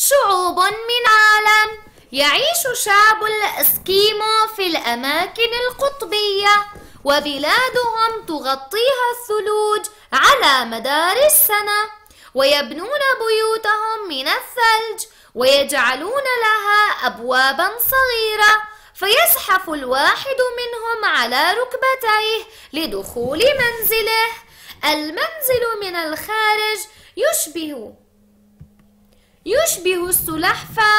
شعوب من عالم يعيش شعب الاسكيمو في الاماكن القطبيه وبلادهم تغطيها الثلوج على مدار السنه ويبنون بيوتهم من الثلج ويجعلون لها ابوابا صغيره فيزحف الواحد منهم على ركبتيه لدخول منزله المنزل من الخارج يشبه يشبه السلحفة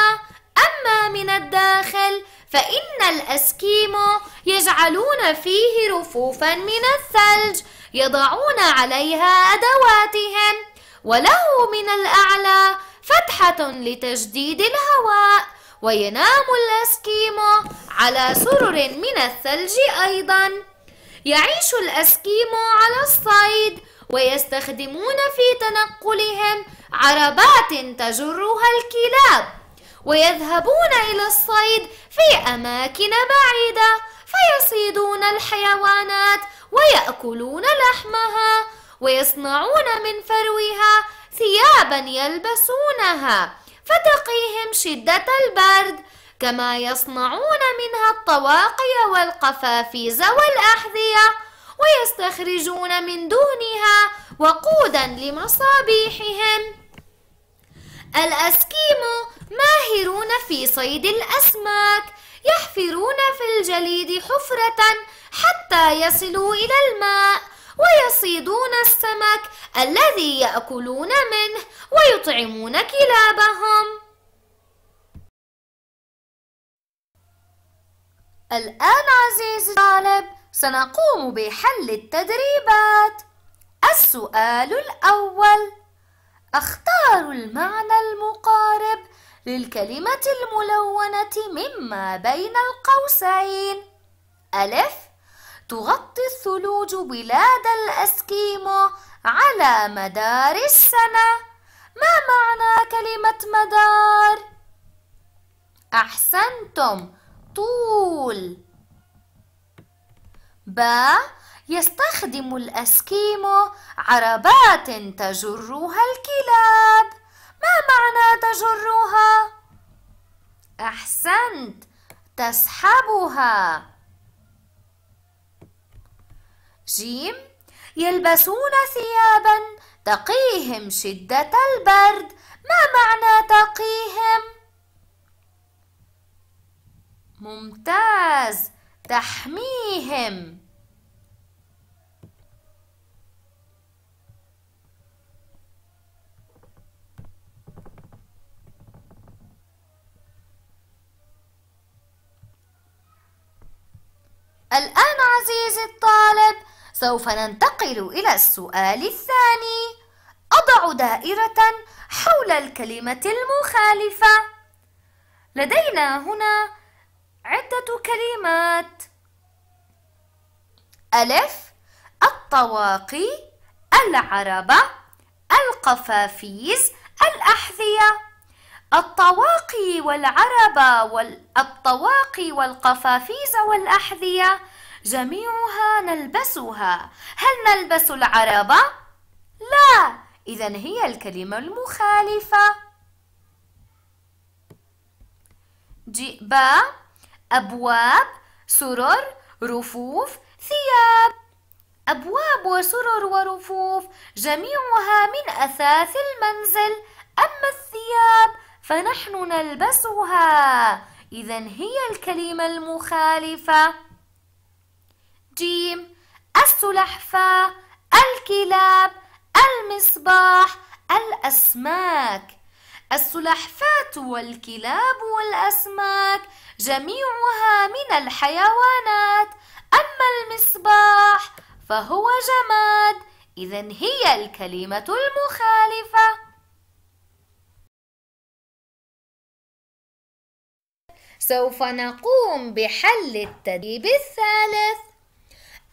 أما من الداخل فإن الأسكيمو يجعلون فيه رفوفا من الثلج يضعون عليها أدواتهم وله من الأعلى فتحة لتجديد الهواء وينام الأسكيمو على سرر من الثلج أيضا يعيش الأسكيمو على الصيد ويستخدمون في تنقلهم عربات تجرها الكلاب ويذهبون إلى الصيد في أماكن بعيدة فيصيدون الحيوانات ويأكلون لحمها ويصنعون من فروها ثيابا يلبسونها فتقيهم شدة البرد كما يصنعون منها الطواقي والقفافيز والأحذية ويستخرجون من دونها وقودا لمصابيحهم الأسكيمو ماهرون في صيد الأسماك يحفرون في الجليد حفرة حتى يصلوا إلى الماء ويصيدون السمك الذي يأكلون منه ويطعمون كلابهم الآن عزيزي الطالب سنقوم بحل التدريبات السؤال الأول أختار المعنى المقارب للكلمة الملونة مما بين القوسين ألف تغطي الثلوج بلاد الأسكيمو على مدار السنة ما معنى كلمة مدار؟ أحسنتم طول با يستخدم الأسكيمو عربات تجرها الكلاب ما معنى تجرها؟ أحسنت تسحبها جيم يلبسون ثيابا تقيهم شدة البرد ما معنى تقيهم؟ ممتاز تحميهم الآن عزيزي الطالب سوف ننتقل إلى السؤال الثاني أضع دائرة حول الكلمة المخالفة لدينا هنا عدة كلمات ألف الطواقي العربة القفافيز الأحذية الطواقي والعربة والطواقي والقفافيز والأحذية جميعها نلبسها هل نلبس العربة؟ لا إذا هي الكلمة المخالفة جئبة أبواب سرر رفوف ثياب أبواب وسرر ورفوف جميعها من أثاث المنزل أما الثياب فنحن نلبسها إذا هي الكلمة المخالفة جيم السلحفاة الكلاب المصباح الأسماك السلحفاة والكلاب والأسماك جميعها من الحيوانات أما المصباح فهو جماد إذا هي الكلمة المخالفة سوف نقوم بحل التدريب الثالث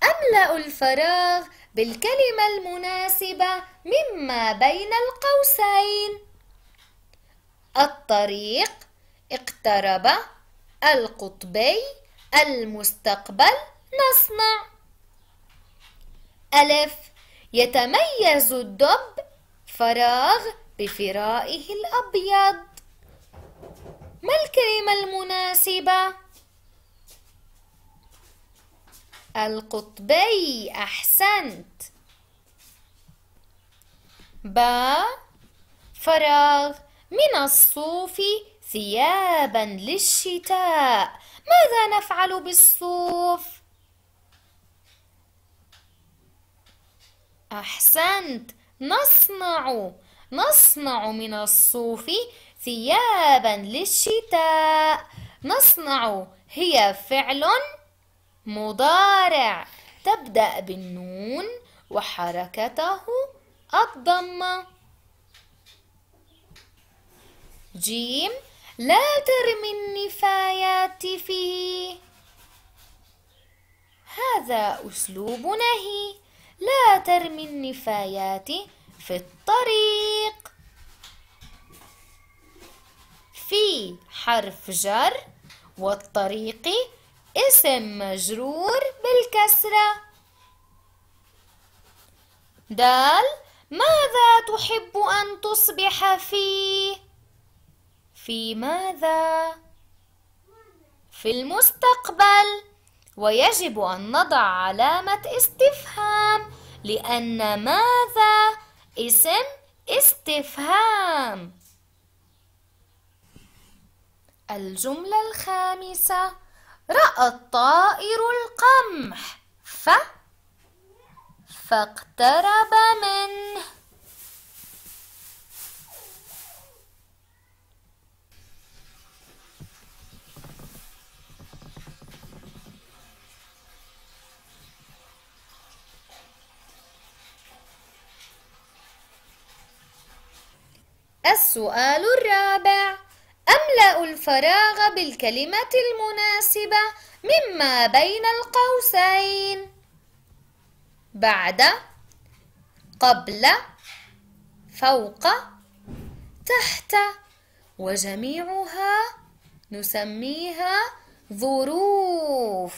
أملأ الفراغ بالكلمة المناسبة مما بين القوسين الطريق اقترب القطبي المستقبل نصنع ألف يتميز الدب فراغ بفرائه الأبيض ما الكلمة المناسبة؟ القطبي أحسنت با فراغ من الصوف ثيابا للشتاء ماذا نفعل بالصوف؟ أحسنت نصنع نصنع من الصوف ثيابا للشتاء نصنع هي فعل مضارع تبدأ بالنون وحركته الضمة جيم لا ترمي النفايات فيه هذا أسلوب نهي لا ترمي النفايات في الطريق في حرف جر والطريق اسم مجرور بالكسرة دال ماذا تحب أن تصبح في في ماذا؟ في المستقبل ويجب أن نضع علامة استفهام لأن ماذا اسم استفهام الجملة الخامسة رأى الطائر القمح ف فاقترب منه السؤال الرابع أملأ الفراغ بالكلمة المناسبة مما بين القوسين بعد قبل فوق تحت وجميعها نسميها ظروف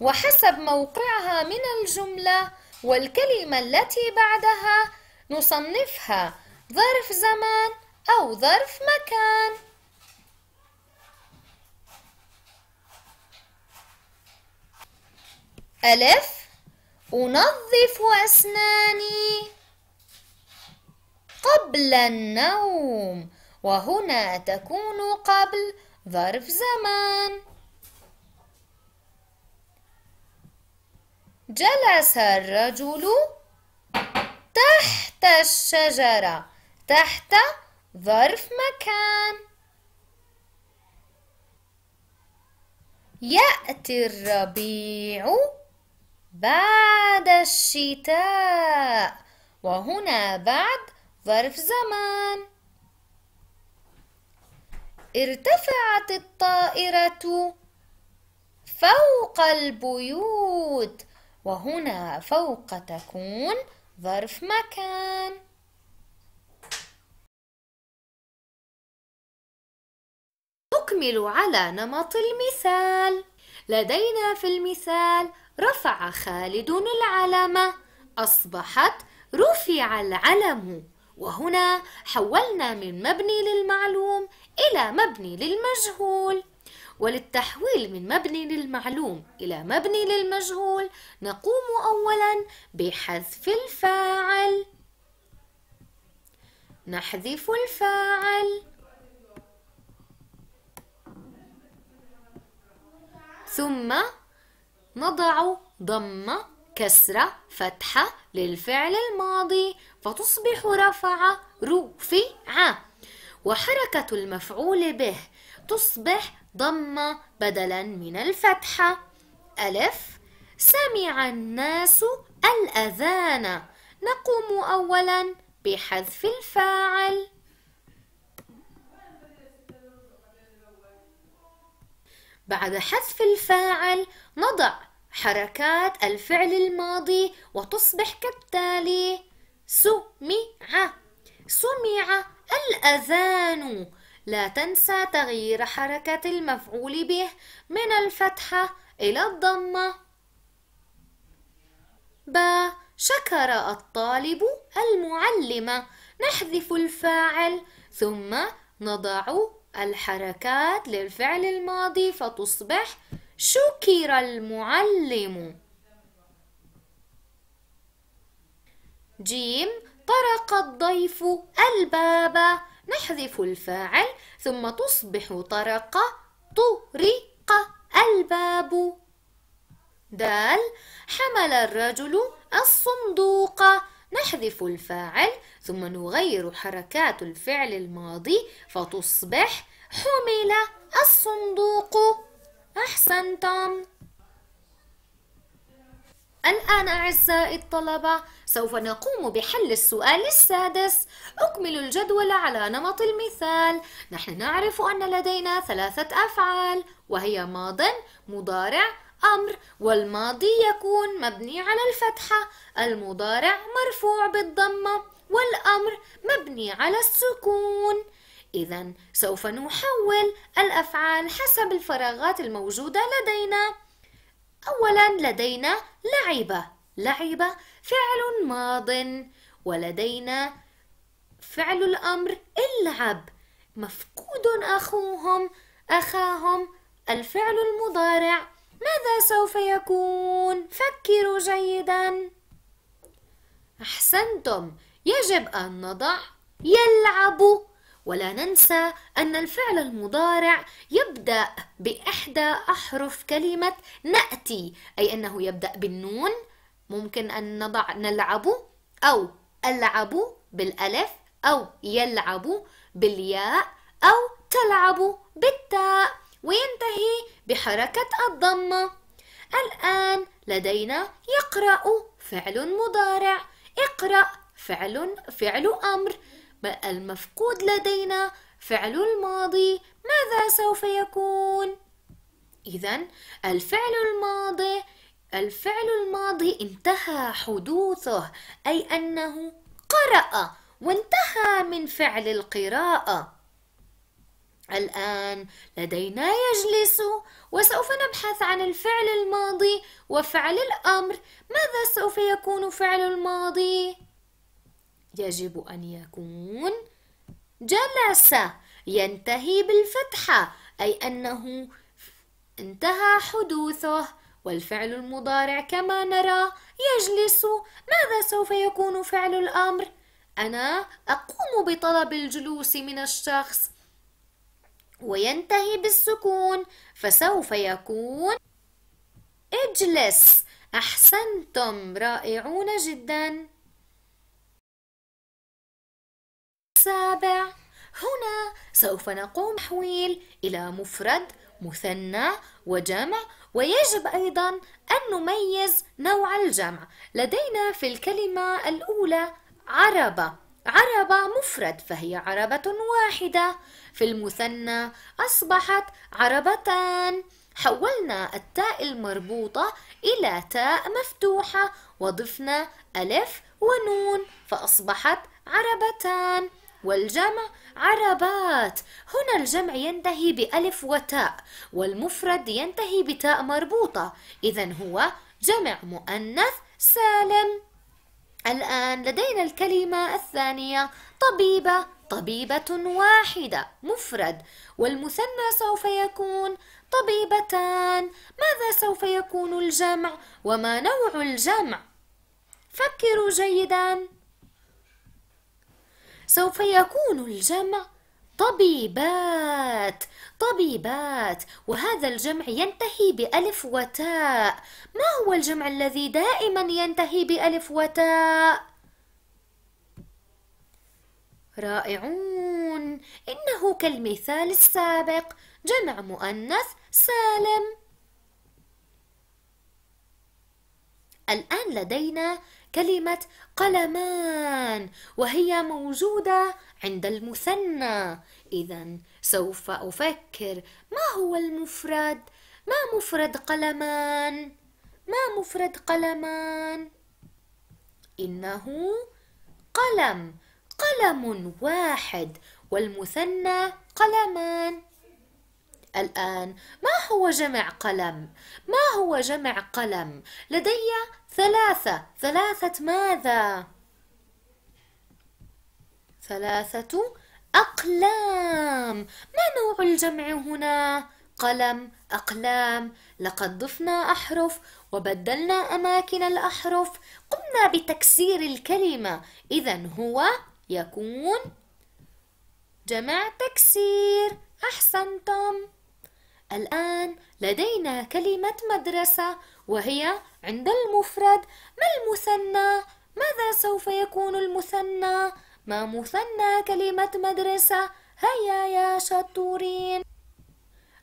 وحسب موقعها من الجملة والكلمة التي بعدها نصنفها ظرف زمان أو ظرف مكان ألف أنظف أسناني قبل النوم وهنا تكون قبل ظرف زمان جلس الرجل تحت الشجرة تحت ظرف مكان يأتي الربيع بعد الشتاء وهنا بعد ظرف زمان ارتفعت الطائرة فوق البيوت وهنا فوق تكون ظرف مكان نكمل على نمط المثال لدينا في المثال رفع خالد العلم أصبحت رفع العلم وهنا حولنا من مبني للمعلوم إلى مبني للمجهول وللتحويل من مبني للمعلوم إلى مبني للمجهول نقوم أولا بحذف الفاعل نحذف الفاعل ثم نضع ضمة كسرة فتحة للفعل الماضي فتصبح رفع رفع وحركة المفعول به تصبح ضمة بدلا من الفتحة ألف سمع الناس الأذان نقوم أولا بحذف الفاعل بعد حذف الفاعل نضع حركات الفعل الماضي وتصبح كالتالي سمع سمع الأذان لا تنسى تغيير حركة المفعول به من الفتحة إلى الضمة ب شكر الطالب المعلمة نحذف الفاعل ثم نضع الحركات للفعل الماضي فتصبح شكر المعلم جيم طرق الضيف الباب نحذف الفاعل ثم تصبح طرق طرق الباب دال حمل الرجل الصندوق نحذف الفاعل ثم نغير حركات الفعل الماضي فتصبح حمل الصندوق أحسنتم الآن أعزائي الطلبة سوف نقوم بحل السؤال السادس أكمل الجدول على نمط المثال نحن نعرف أن لدينا ثلاثة أفعال وهي ماض مضارع أمر والماضي يكون مبني على الفتحة المضارع مرفوع بالضمة والأمر مبني على السكون إذا سوف نحول الأفعال حسب الفراغات الموجودة لدينا أولا لدينا لعبة لعبة فعل ماض ولدينا فعل الأمر اللعب مفقود أخوهم أخاهم الفعل المضارع ماذا سوف يكون؟ فكروا جيدا أحسنتم يجب أن نضع يلعب ولا ننسى أن الفعل المضارع يبدأ بإحدى أحرف كلمة نأتي أي أنه يبدأ بالنون ممكن أن نضع نلعب أو ألعب بالألف أو يلعب بالياء أو تلعب بالتاء وينتهي بحركة الضمة الآن لدينا يقرأ فعل مضارع اقرأ فعل فعل أمر المفقود لدينا فعل الماضي ماذا سوف يكون؟ إذا الفعل الماضي الفعل الماضي انتهى حدوثه أي أنه قرأ وانتهى من فعل القراءة الآن لدينا يجلس وسوف نبحث عن الفعل الماضي وفعل الأمر ماذا سوف يكون فعل الماضي؟ يجب أن يكون جلس ينتهي بالفتحة أي أنه انتهى حدوثه والفعل المضارع كما نرى يجلس ماذا سوف يكون فعل الأمر؟ أنا أقوم بطلب الجلوس من الشخص وينتهي بالسكون فسوف يكون اجلس أحسنتم رائعون جدا سابع هنا سوف نقوم تحويل إلى مفرد مثنى وجمع ويجب أيضا أن نميز نوع الجمع لدينا في الكلمة الأولى عربة عربة مفرد فهي عربة واحدة في المثنى أصبحت عربتان حولنا التاء المربوطة إلى تاء مفتوحة وضفنا ألف ونون فأصبحت عربتان والجمع عربات هنا الجمع ينتهي بألف وتاء والمفرد ينتهي بتاء مربوطة إذا هو جمع مؤنث سالم الآن لدينا الكلمة الثانية طبيبة طبيبة واحدة مفرد والمثنى سوف يكون طبيبتان ماذا سوف يكون الجمع وما نوع الجمع فكروا جيدا سوف يكون الجمع طبيبات طبيبات وهذا الجمع ينتهي بألف وتاء ما هو الجمع الذي دائما ينتهي بألف وتاء؟ رائعون إنه كالمثال السابق جمع مؤنث سالم الآن لدينا كلمة قلمان وهي موجودة عند المثنى إذا سوف أفكر ما هو المفرد؟ ما مفرد قلمان؟ ما مفرد قلمان؟ إنه قلم قلم واحد والمثنى قلمان الآن ما هو جمع قلم؟ ما هو جمع قلم؟ لدي ثلاثة ثلاثة ماذا؟ ثلاثة أقلام ما نوع الجمع هنا؟ قلم أقلام لقد ضفنا أحرف وبدلنا أماكن الأحرف قمنا بتكسير الكلمة إذا هو يكون جمع تكسير أحسنتم الآن لدينا كلمة مدرسة وهي عند المفرد ما المثنى ماذا سوف يكون المثنى ما مثنى كلمة مدرسة هيا يا شطورين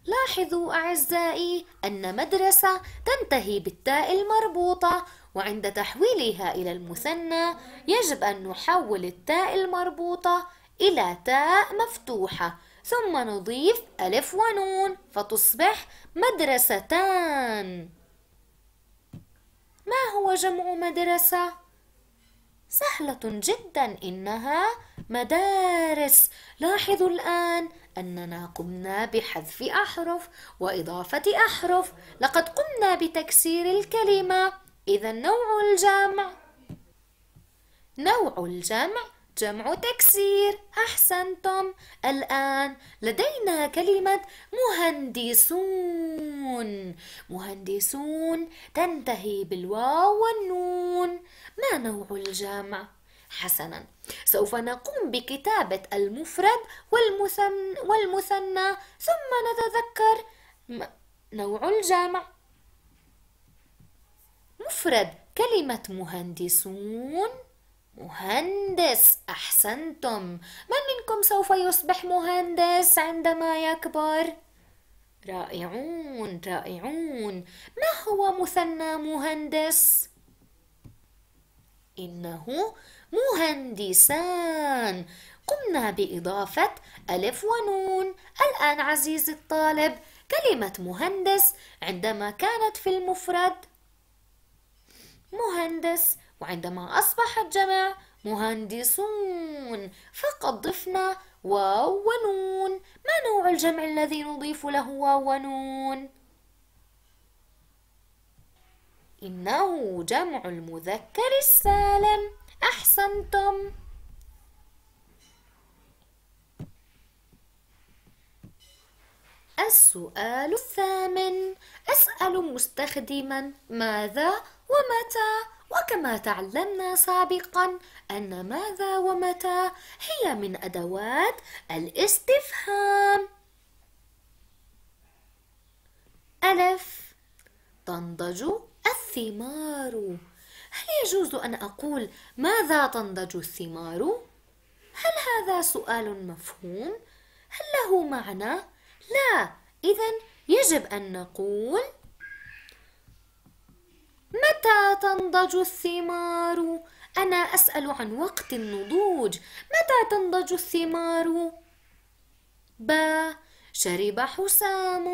لاحظوا أعزائي أن مدرسة تنتهي بالتاء المربوطة وعند تحويلها إلى المثنى يجب أن نحول التاء المربوطة إلى تاء مفتوحة ثم نضيف ألف ونون فتصبح مدرستان ما هو جمع مدرسة؟ سهلة جدا إنها مدارس لاحظوا الآن أننا قمنا بحذف أحرف وإضافة أحرف لقد قمنا بتكسير الكلمة إذا نوع الجمع نوع الجمع جمع تكسير أحسنتم الآن لدينا كلمة مهندسون مهندسون تنتهي بالواو والنون ما نوع الجمع؟ حسنا سوف نقوم بكتابة المفرد والمثنى, والمثنى ثم نتذكر نوع الجمع مفرد كلمة مهندسون مهندس أحسنتم من منكم سوف يصبح مهندس عندما يكبر؟ رائعون رائعون ما هو مثنى مهندس؟ إنه مهندسان قمنا بإضافة ألف ونون الآن عزيزي الطالب كلمة مهندس عندما كانت في المفرد مهندس وعندما أصبح الجمع مهندسون فقد ضفنا واو ونون ما نوع الجمع الذي نضيف له واو ونون إنه جمع المذكر السالم أحسنتم السؤال الثامن اسال مستخدما ماذا ومتى وكما تعلمنا سابقا ان ماذا ومتى هي من ادوات الاستفهام الف تنضج الثمار هل يجوز ان اقول ماذا تنضج الثمار هل هذا سؤال مفهوم هل له معنى لا إذا يجب أن نقول متى تنضج الثمار؟ أنا أسأل عن وقت النضوج متى تنضج الثمار؟ ب شرب حسام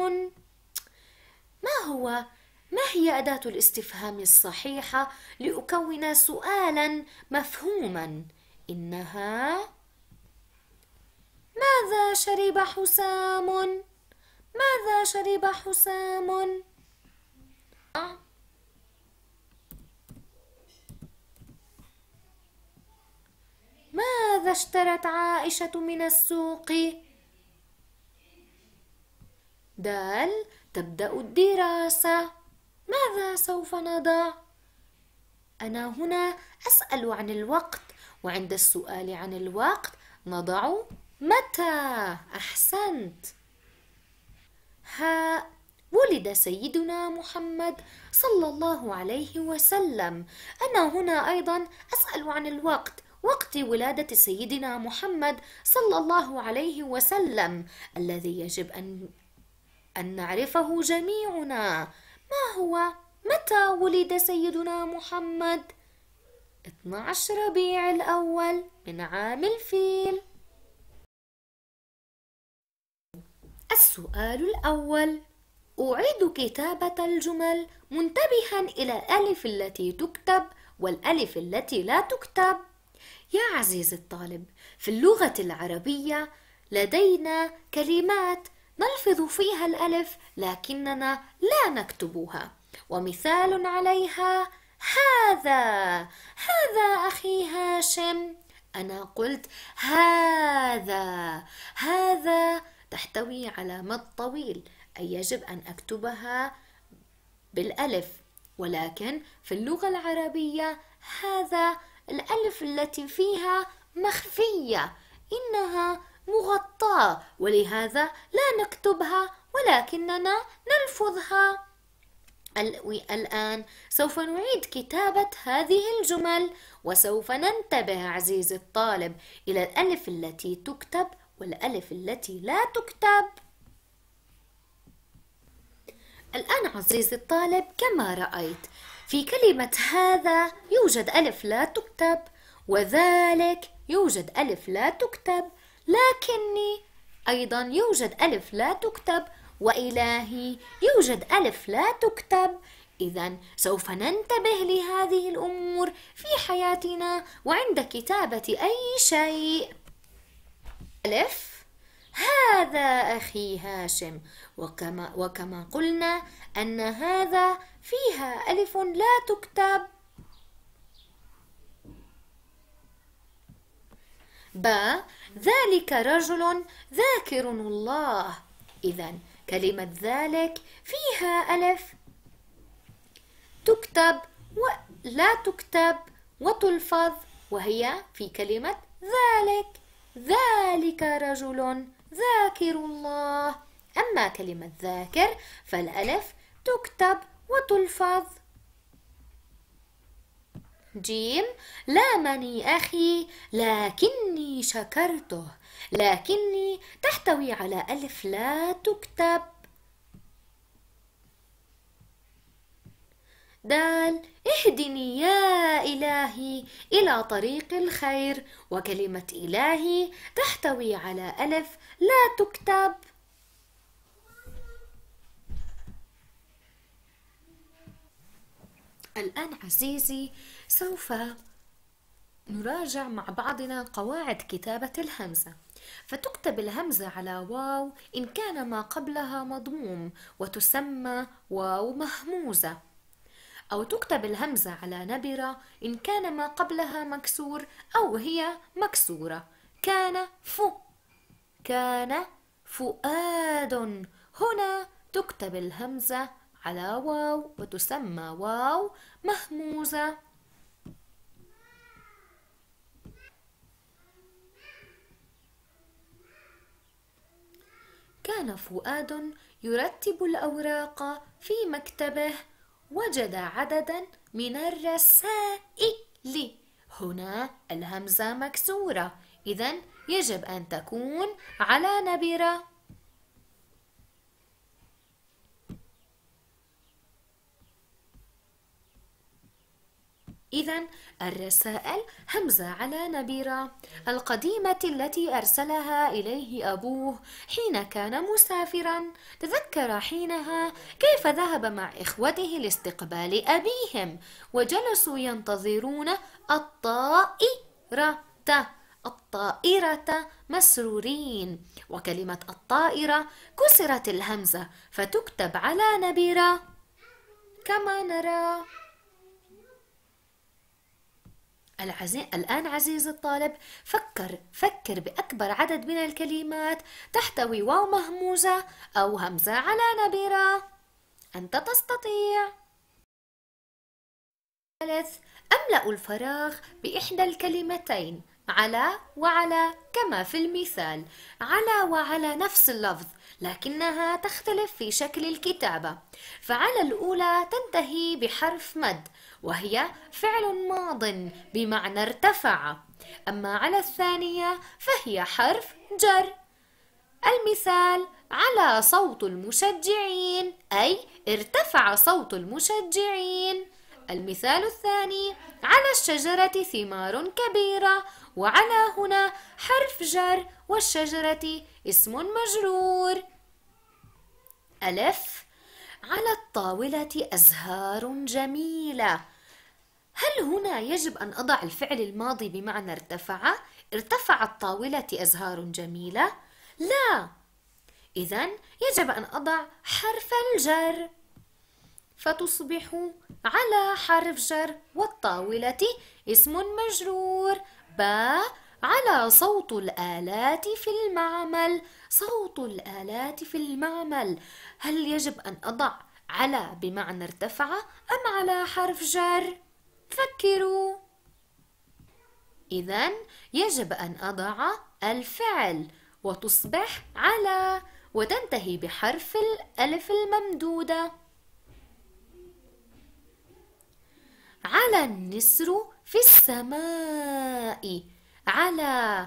ما هو ما هي أداة الاستفهام الصحيحة لأكون سؤالا مفهوما؟ إنها ماذا شرب حسام؟ ماذا شرب حسام؟ ماذا اشترت عائشة من السوق؟ دال تبدأ الدراسة ماذا سوف نضع؟ أنا هنا أسأل عن الوقت وعند السؤال عن الوقت نضع متى أحسنت ها ولد سيدنا محمد صلى الله عليه وسلم أنا هنا أيضا أسأل عن الوقت وقت ولادة سيدنا محمد صلى الله عليه وسلم الذي يجب أن أن نعرفه جميعنا ما هو متى ولد سيدنا محمد 12 ربيع الأول من عام الفيل السؤال الأول أعيد كتابة الجمل منتبها إلى الألف التي تكتب والألف التي لا تكتب يا عزيزي الطالب في اللغة العربية لدينا كلمات نلفظ فيها الألف لكننا لا نكتبها ومثال عليها هذا هذا أخي هاشم أنا قلت هذا هذا تحتوي على مد طويل أي يجب أن أكتبها بالألف ولكن في اللغة العربية هذا الألف التي فيها مخفية إنها مغطاة ولهذا لا نكتبها ولكننا نلفظها الآن سوف نعيد كتابة هذه الجمل وسوف ننتبه عزيزي الطالب إلى الألف التي تكتب والألف التي لا تكتب الآن عزيزي الطالب كما رأيت في كلمة هذا يوجد ألف لا تكتب وذلك يوجد ألف لا تكتب لكني أيضا يوجد ألف لا تكتب وإلهي يوجد ألف لا تكتب إذا سوف ننتبه لهذه الأمور في حياتنا وعند كتابة أي شيء ألف هذا أخي هاشم وكما, وكما قلنا أن هذا فيها ألف لا تكتب ب ذلك رجل ذاكر الله إذا كلمة ذلك فيها ألف تكتب ولا تكتب وتلفظ وهي في كلمة ذلك ذلك رجل ذاكر الله أما كلمة ذاكر فالألف تكتب وتلفظ جيم لامني أخي لكني شكرته لكني تحتوي على ألف لا تكتب دال اهدني يا إلهي إلى طريق الخير وكلمة إلهي تحتوي على ألف لا تكتب الآن عزيزي سوف نراجع مع بعضنا قواعد كتابة الهمزة فتكتب الهمزة على واو إن كان ما قبلها مضموم وتسمى واو مهموزة أو تكتب الهمزة على نبرة إن كان ما قبلها مكسور أو هي مكسورة كان ف كان فؤاد هنا تكتب الهمزة على واو وتسمى واو مهموزة كان فؤاد يرتب الأوراق في مكتبه وجد عددا من الرسائل هنا الهمزة مكسورة إذا يجب أن تكون على نبرة إذا الرسائل همزة على نبيرة القديمة التي أرسلها إليه أبوه حين كان مسافرا تذكر حينها كيف ذهب مع إخوته لاستقبال أبيهم وجلسوا ينتظرون الطائرة الطائرة مسرورين وكلمة الطائرة كسرت الهمزة فتكتب على نبيرة كما نرى العزي... الآن عزيزي الطالب فكر فكر بأكبر عدد من الكلمات تحتوي واو مهموزة أو همزة على نبرة أنت تستطيع ثالث أملأ الفراغ بإحدى الكلمتين على وعلى كما في المثال على وعلى نفس اللفظ لكنها تختلف في شكل الكتابة فعلى الأولى تنتهي بحرف مد وهي فعل ماض بمعنى ارتفع أما على الثانية فهي حرف جر المثال على صوت المشجعين أي ارتفع صوت المشجعين المثال الثاني على الشجرة ثمار كبيرة وعلى هنا حرف جر والشجرة اسم مجرور ألف على الطاولة أزهار جميلة هل هنا يجب أن أضع الفعل الماضي بمعنى ارتفع؟ ارتفعت الطاوله أزهار جميلة؟ لا إذا يجب أن أضع حرف الجر فتصبح على حرف جر والطاولة اسم مجرور ب على صوت الآلات في المعمل صوت الآلات في المعمل هل يجب أن أضع على بمعنى ارتفع أم على حرف جر؟ فكروا إذا يجب أن أضع الفعل وتصبح على وتنتهي بحرف الألف الممدودة على النسر في السماء على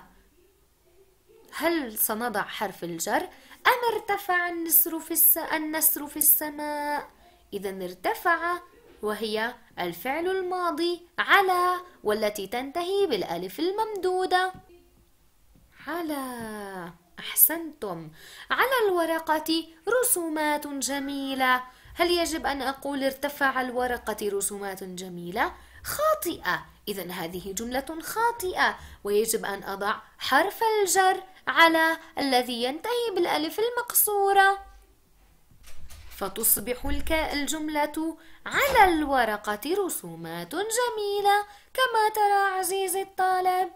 هل سنضع حرف الجر أم ارتفع النسر في الس... النسر في السماء إذا ارتفع وهي الفعل الماضي على والتي تنتهي بالألف الممدودة على أحسنتم على الورقة رسومات جميلة هل يجب أن أقول ارتفع الورقة رسومات جميلة؟ خاطئة إذا هذه جملة خاطئة ويجب أن أضع حرف الجر على الذي ينتهي بالألف المقصورة فتصبح الجملة على الورقة رسومات جميلة كما ترى عزيزي الطالب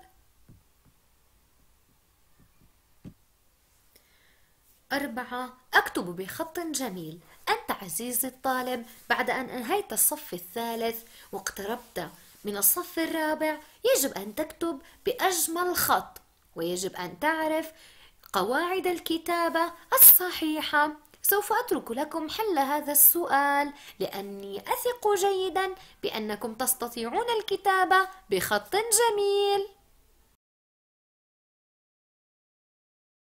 أربعة أكتب بخط جميل أنت عزيزي الطالب بعد أن أنهيت الصف الثالث واقتربت من الصف الرابع يجب أن تكتب بأجمل خط ويجب أن تعرف قواعد الكتابة الصحيحة سوف أترك لكم حل هذا السؤال لأني أثق جيدا بأنكم تستطيعون الكتابة بخط جميل